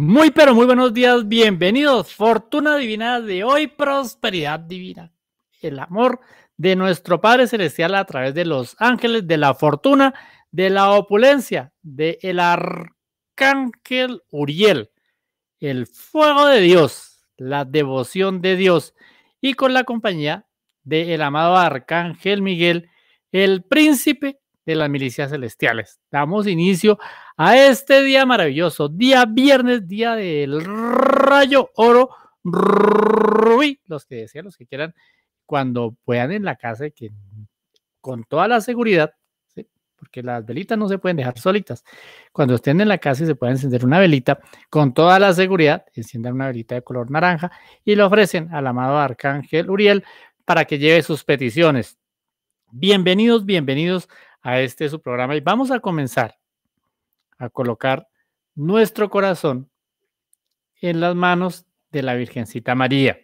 Muy pero muy buenos días, bienvenidos. Fortuna divina de hoy, prosperidad divina. El amor de nuestro Padre Celestial a través de los ángeles, de la fortuna, de la opulencia, del el arcángel Uriel, el fuego de Dios, la devoción de Dios y con la compañía del el amado arcángel Miguel, el príncipe de las milicias celestiales. Damos inicio a a este día maravilloso, día viernes, día del rayo oro rubí. Los que desean, los que quieran, cuando puedan en la casa, que con toda la seguridad, porque las velitas no se pueden dejar solitas. Cuando estén en la casa y se pueda encender una velita, con toda la seguridad, enciendan una velita de color naranja y la ofrecen al amado Arcángel Uriel para que lleve sus peticiones. Bienvenidos, bienvenidos a este su programa y vamos a comenzar a colocar nuestro corazón en las manos de la Virgencita María,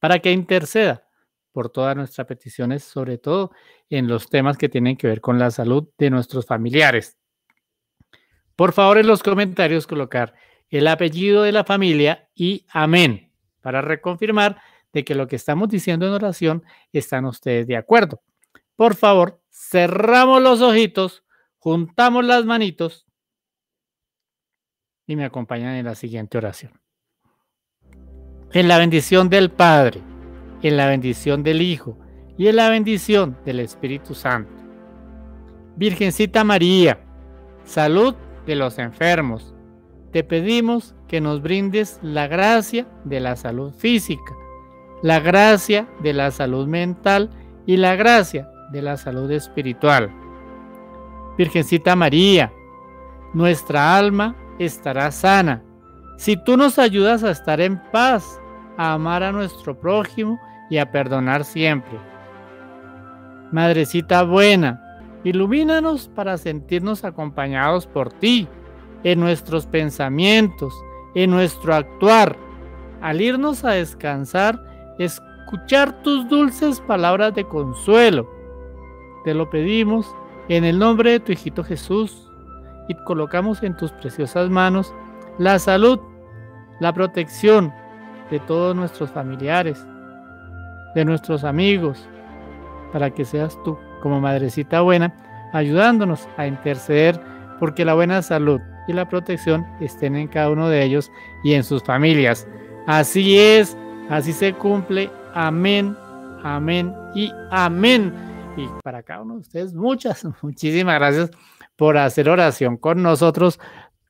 para que interceda por todas nuestras peticiones, sobre todo en los temas que tienen que ver con la salud de nuestros familiares. Por favor, en los comentarios colocar el apellido de la familia y amén, para reconfirmar de que lo que estamos diciendo en oración están ustedes de acuerdo. Por favor, cerramos los ojitos, juntamos las manitos y me acompañan en la siguiente oración. En la bendición del Padre, en la bendición del Hijo y en la bendición del Espíritu Santo. Virgencita María, salud de los enfermos, te pedimos que nos brindes la gracia de la salud física, la gracia de la salud mental y la gracia de la salud espiritual. Virgencita María, nuestra alma estará sana. Si tú nos ayudas a estar en paz, a amar a nuestro prójimo y a perdonar siempre. Madrecita buena, ilumínanos para sentirnos acompañados por ti, en nuestros pensamientos, en nuestro actuar. Al irnos a descansar, escuchar tus dulces palabras de consuelo. Te lo pedimos en el nombre de tu hijito Jesús y colocamos en tus preciosas manos la salud, la protección de todos nuestros familiares, de nuestros amigos, para que seas tú como madrecita buena, ayudándonos a interceder porque la buena salud y la protección estén en cada uno de ellos y en sus familias. Así es, así se cumple. Amén, amén y amén. Y para cada uno de ustedes, muchas, muchísimas gracias por hacer oración con nosotros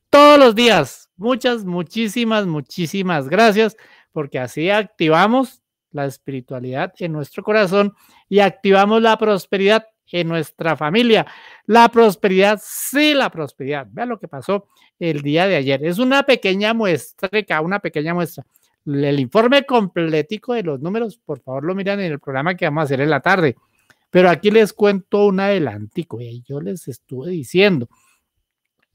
todos los días. Muchas, muchísimas, muchísimas gracias, porque así activamos la espiritualidad en nuestro corazón y activamos la prosperidad en nuestra familia. La prosperidad, sí, la prosperidad. Vean lo que pasó el día de ayer. Es una pequeña muestra, una pequeña muestra. El informe completico de los números, por favor, lo miran en el programa que vamos a hacer en la tarde. Pero aquí les cuento un adelantico, y yo les estuve diciendo,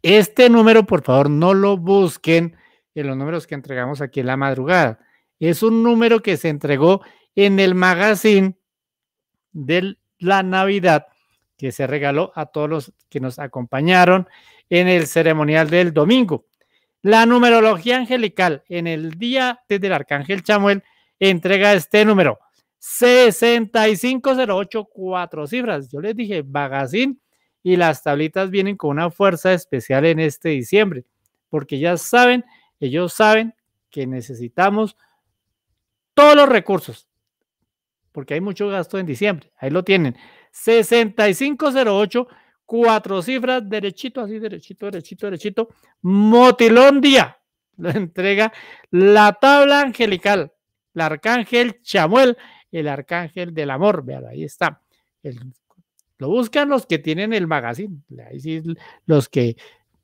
este número, por favor, no lo busquen en los números que entregamos aquí en la madrugada. Es un número que se entregó en el magazine de la Navidad que se regaló a todos los que nos acompañaron en el ceremonial del domingo. La numerología angelical en el día desde el arcángel Chamuel entrega este número 6508, cuatro cifras. Yo les dije, Bagazín y las tablitas vienen con una fuerza especial en este diciembre, porque ya saben, ellos saben que necesitamos todos los recursos, porque hay mucho gasto en diciembre. Ahí lo tienen. 6508, cuatro cifras, derechito, así, derechito, derechito, derechito. Motilón Día lo entrega la tabla angelical, el arcángel Chamuel el arcángel del amor. Vean, ahí está. lo buscan los que tienen el magazine, ahí sí, los que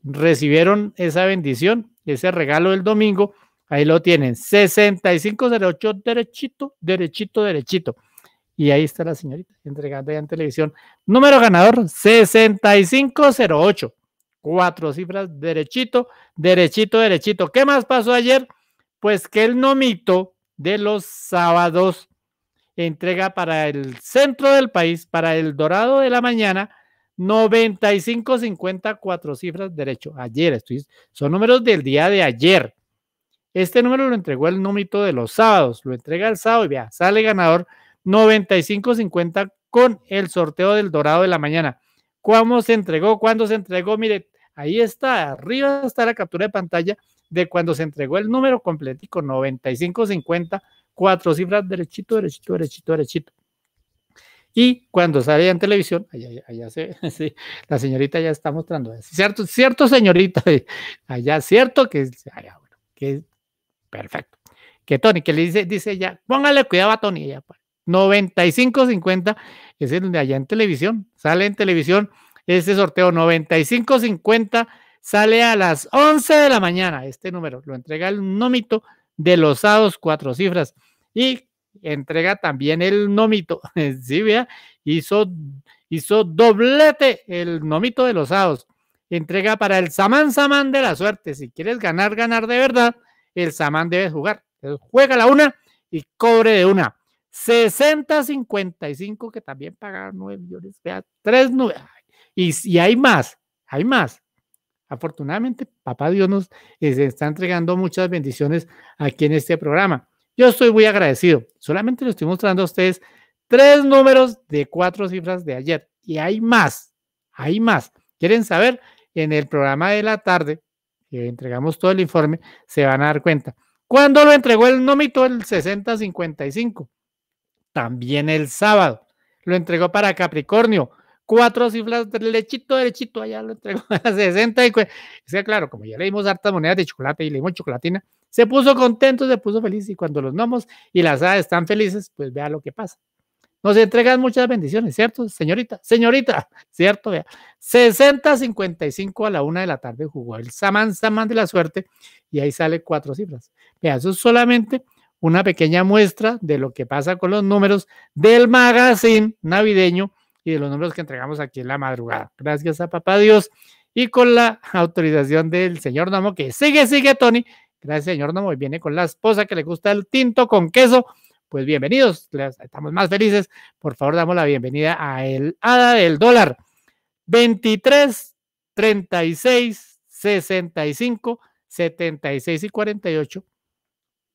recibieron esa bendición, ese regalo del domingo, ahí lo tienen, 6508 derechito, derechito, derechito. Y ahí está la señorita entregando ya en televisión. Número ganador, 6508. Cuatro cifras, derechito, derechito, derechito. ¿Qué más pasó ayer? Pues que el nomito de los sábados entrega para el centro del país, para el Dorado de la mañana, 95.50, cuatro cifras derecho. Ayer, estoy, son números del día de ayer. Este número lo entregó el Númito de los sábados, lo entrega el sábado y vea, sale ganador 95.50 con el sorteo del Dorado de la mañana. ¿Cómo se entregó? ¿Cuándo se entregó? Mire, ahí está, arriba está la captura de pantalla de cuando se entregó el número completico 95.50 cuatro cifras derechito, derechito, derechito, derechito. Y cuando sale en televisión, allá, allá, se, la señorita ya está mostrando, cierto, cierto señorita, allá, cierto ah, que, es perfecto. Que Tony, que le dice, dice ya, póngale cuidado a Tony, ya, 9550 pues, es donde allá en televisión, sale en televisión ese sorteo 9550 sale a las 11 de la mañana, este número, lo entrega el nómito de los cuatro cifras. Y entrega también el nomito. Sí, vea, hizo, hizo doblete el nomito de los Entrega para el Samán Samán de la suerte. Si quieres ganar, ganar de verdad, el Samán debe jugar. juega la una y cobre de una. 60-55 que también pagaron 9 millones. Vea, 3 9. Y, y hay más, hay más. Afortunadamente, papá Dios nos este, está entregando muchas bendiciones aquí en este programa. Yo estoy muy agradecido. Solamente les estoy mostrando a ustedes tres números de cuatro cifras de ayer. Y hay más, hay más. ¿Quieren saber? En el programa de la tarde, que entregamos todo el informe, se van a dar cuenta. ¿Cuándo lo entregó el nómito? El 6055. También el sábado. Lo entregó para Capricornio cuatro cifras, derechito, derechito, allá lo entregó a 60 y o sea, claro, como ya le dimos hartas monedas de chocolate y le dimos chocolatina, se puso contento, se puso feliz y cuando los nomos y las hadas están felices, pues vea lo que pasa. Nos entregan muchas bendiciones, ¿cierto? Señorita, señorita, ¿cierto? Vea. 60-55 a la una de la tarde jugó el Saman Saman de la suerte y ahí sale cuatro cifras. Vea, eso es solamente una pequeña muestra de lo que pasa con los números del magazine navideño y de los números que entregamos aquí en la madrugada. Gracias a papá Dios y con la autorización del señor Nomo, que sigue, sigue Tony. Gracias, señor Nomo, y viene con la esposa que le gusta el tinto con queso. Pues bienvenidos, estamos más felices. Por favor, damos la bienvenida a el hada del dólar. 23, 36, 65, 76 y 48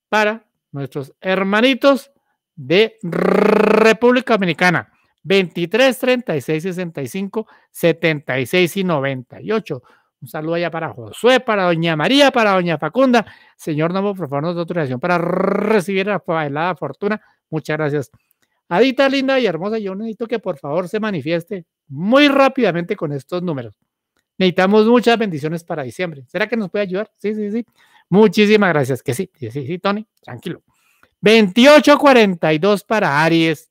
para nuestros hermanitos de República Dominicana. 23, 36, 65, 76 y 98. Un saludo allá para Josué, para Doña María, para Doña Facunda. Señor, Novo, por favor, nos da autorización para recibir la bailada fortuna. Muchas gracias. Adita linda y hermosa, yo necesito que por favor se manifieste muy rápidamente con estos números. Necesitamos muchas bendiciones para diciembre. ¿Será que nos puede ayudar? Sí, sí, sí. Muchísimas gracias. Que sí, sí, sí, sí Tony, tranquilo. 28, 42 para Aries.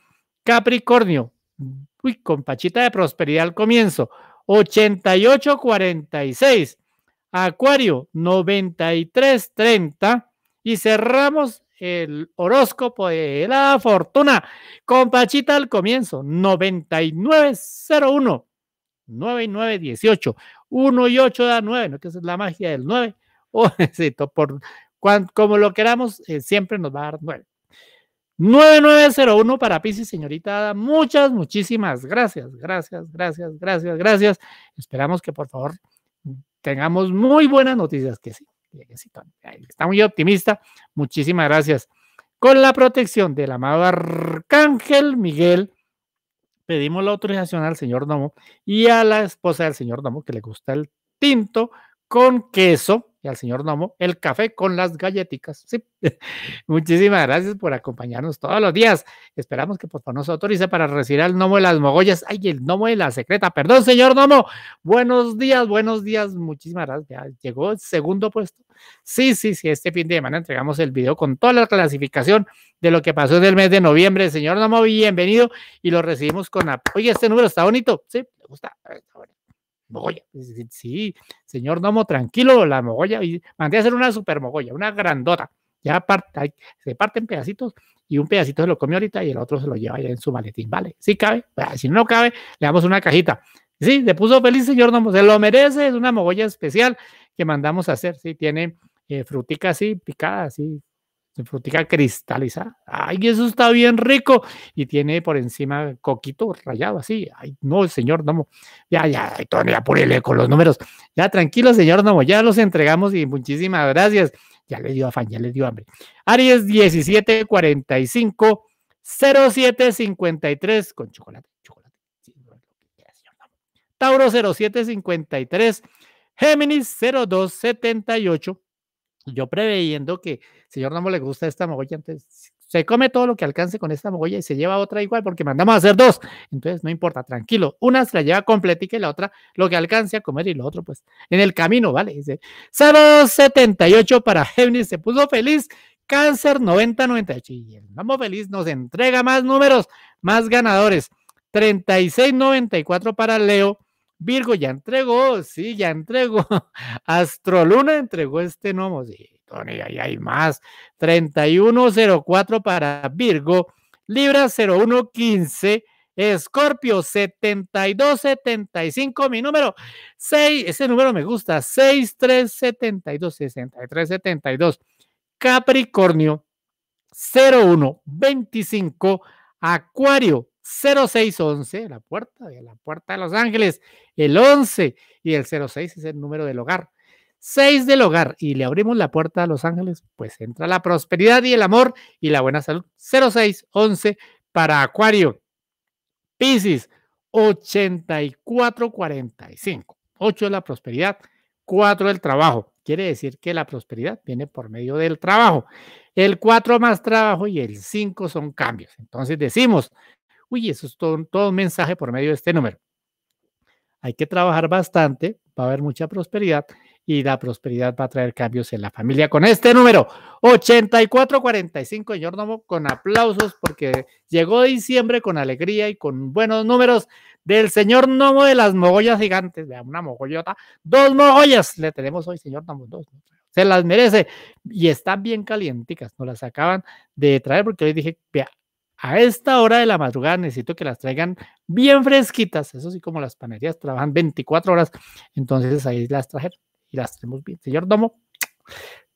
Capricornio, uy, con pachita de prosperidad al comienzo, 88-46. Acuario, 93-30. Y cerramos el horóscopo de la fortuna con pachita al comienzo, 99-01. 9 9, 18. 1 y 8 da 9, ¿no? Que esa es la magia del 9. O, por, como lo queramos, eh, siempre nos va a dar 9. 9901 para Pisces, señorita Muchas, muchísimas gracias, gracias, gracias, gracias, gracias. Esperamos que por favor tengamos muy buenas noticias, que sí, que sí, está muy optimista. Muchísimas gracias. Con la protección del amado Arcángel Miguel, pedimos la autorización al señor Domo y a la esposa del señor Nomo, que le gusta el tinto con queso y al señor Nomo el café con las galletitas. Sí. Muchísimas gracias por acompañarnos todos los días. Esperamos que por pues, favor nos autorice para recibir al Nomo de las mogollas. Ay, el Nomo de la secreta. Perdón, señor Nomo. Buenos días, buenos días. Muchísimas gracias. Ya llegó el segundo puesto. Sí, sí, sí. Este fin de semana entregamos el video con toda la clasificación de lo que pasó en el mes de noviembre. Señor Nomo, bienvenido y lo recibimos con apoyo. Oye, este número está bonito. Sí, me gusta. Está bonito mogolla. Sí, señor Nomo, tranquilo, la mogolla. Y mandé a hacer una super mogolla, una grandota. Ya parte, se parten pedacitos y un pedacito se lo comió ahorita y el otro se lo lleva en su maletín, ¿vale? Si ¿Sí cabe, si no cabe, le damos una cajita. Sí, se puso feliz, señor Nomo, se lo merece, es una mogolla especial que mandamos a hacer, sí, tiene eh, fruticas, así, picadas así, de frutica cristalizada. Ay, eso está bien rico. Y tiene por encima coquito rayado así. Ay, no, señor Nomo. Ya, ya, Tony, apúrele con los números. Ya, tranquilo, señor Nomo. Ya los entregamos y muchísimas gracias. Ya le dio afán, ya le dio hambre. Aries 1745 0753 con chocolate, chocolate. Sí, Tauro 0753 Géminis 0278 yo preveyendo que señor Namo le gusta esta mogolla, entonces se come todo lo que alcance con esta mogolla y se lleva otra igual porque mandamos a hacer dos. Entonces no importa, tranquilo. Una se la lleva completica y la otra lo que alcance a comer y lo otro pues en el camino, ¿vale? Dice, sábado 78 para Géminis, se puso feliz. Cáncer 9098 y el Namo feliz nos entrega más números, más ganadores. 3694 para Leo. Virgo ya entregó, sí, ya entregó. Astroluna entregó este nuevo, sí, Tony, ahí hay más. 3104 para Virgo, Libra 0115. Escorpio 7275, mi número 6, ese número me gusta, 6372, 6372. Capricornio 0125, Acuario 0611, la puerta, de la puerta de Los Ángeles, el 11 y el 06 es el número del hogar. 6 del hogar y le abrimos la puerta a Los Ángeles, pues entra la prosperidad y el amor y la buena salud. 0611 para Acuario. Piscis 8445. 8 es la prosperidad, 4 el trabajo. Quiere decir que la prosperidad viene por medio del trabajo. El 4 más trabajo y el 5 son cambios. Entonces decimos, Uy, eso es todo, un mensaje por medio de este número. Hay que trabajar bastante, va a haber mucha prosperidad y la prosperidad va a traer cambios en la familia con este número 8445. Señor Nomo, con aplausos porque llegó diciembre con alegría y con buenos números del señor Nomo de las mogollas gigantes. vea una mogollota, dos mogollas le tenemos hoy, señor Nomo, dos. Se las merece y están bien calienticas, no las acaban de traer porque hoy dije, vea, a esta hora de la madrugada necesito que las traigan bien fresquitas. Eso sí, como las panaderías trabajan 24 horas, entonces ahí las traje y las tenemos bien. Señor Domo,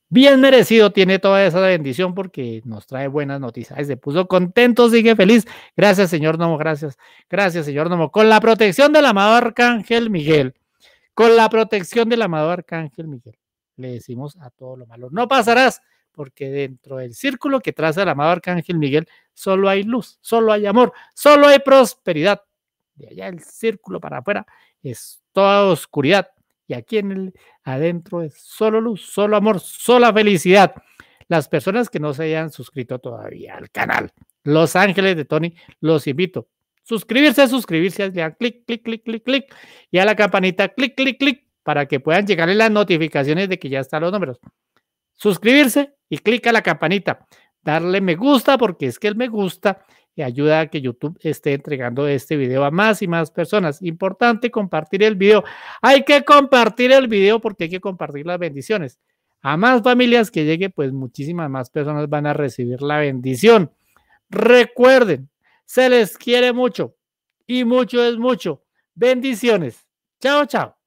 bien merecido tiene toda esa bendición porque nos trae buenas noticias. se puso contento, sigue feliz. Gracias, señor Domo, gracias. Gracias, señor Domo. Con la protección del amado Arcángel Miguel, con la protección del amado Arcángel Miguel, le decimos a todo lo malo, no pasarás porque dentro del círculo que traza el amado Arcángel Miguel, solo hay luz, solo hay amor, solo hay prosperidad. De allá el círculo para afuera es toda oscuridad. Y aquí en el adentro es solo luz, solo amor, sola felicidad. Las personas que no se hayan suscrito todavía al canal Los Ángeles de Tony, los invito. Suscribirse, suscribirse, ya, clic, clic, clic, clic, clic. Y a la campanita, clic, clic, clic, para que puedan llegarle las notificaciones de que ya están los números suscribirse y clic a la campanita. Darle me gusta porque es que el me gusta y ayuda a que YouTube esté entregando este video a más y más personas. Importante compartir el video. Hay que compartir el video porque hay que compartir las bendiciones. A más familias que llegue, pues muchísimas más personas van a recibir la bendición. Recuerden, se les quiere mucho y mucho es mucho. Bendiciones. Chao, chao.